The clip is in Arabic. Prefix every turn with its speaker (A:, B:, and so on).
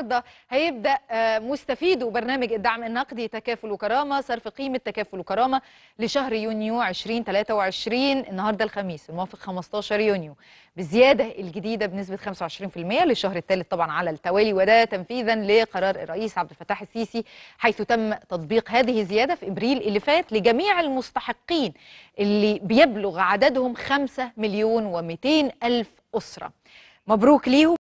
A: النهارده هيبدا آه، مستفيد برنامج الدعم النقدي تكافل وكرامه صرف قيمه تكافل وكرامه لشهر يونيو 2023 النهارده الخميس الموافق 15 يونيو بالزياده الجديده بنسبه 25% للشهر الثالث طبعا على التوالي وده تنفيذا لقرار الرئيس عبد الفتاح السيسي حيث تم تطبيق هذه الزياده في ابريل اللي فات لجميع المستحقين اللي بيبلغ عددهم 5 مليون و200 الف اسره مبروك ليهم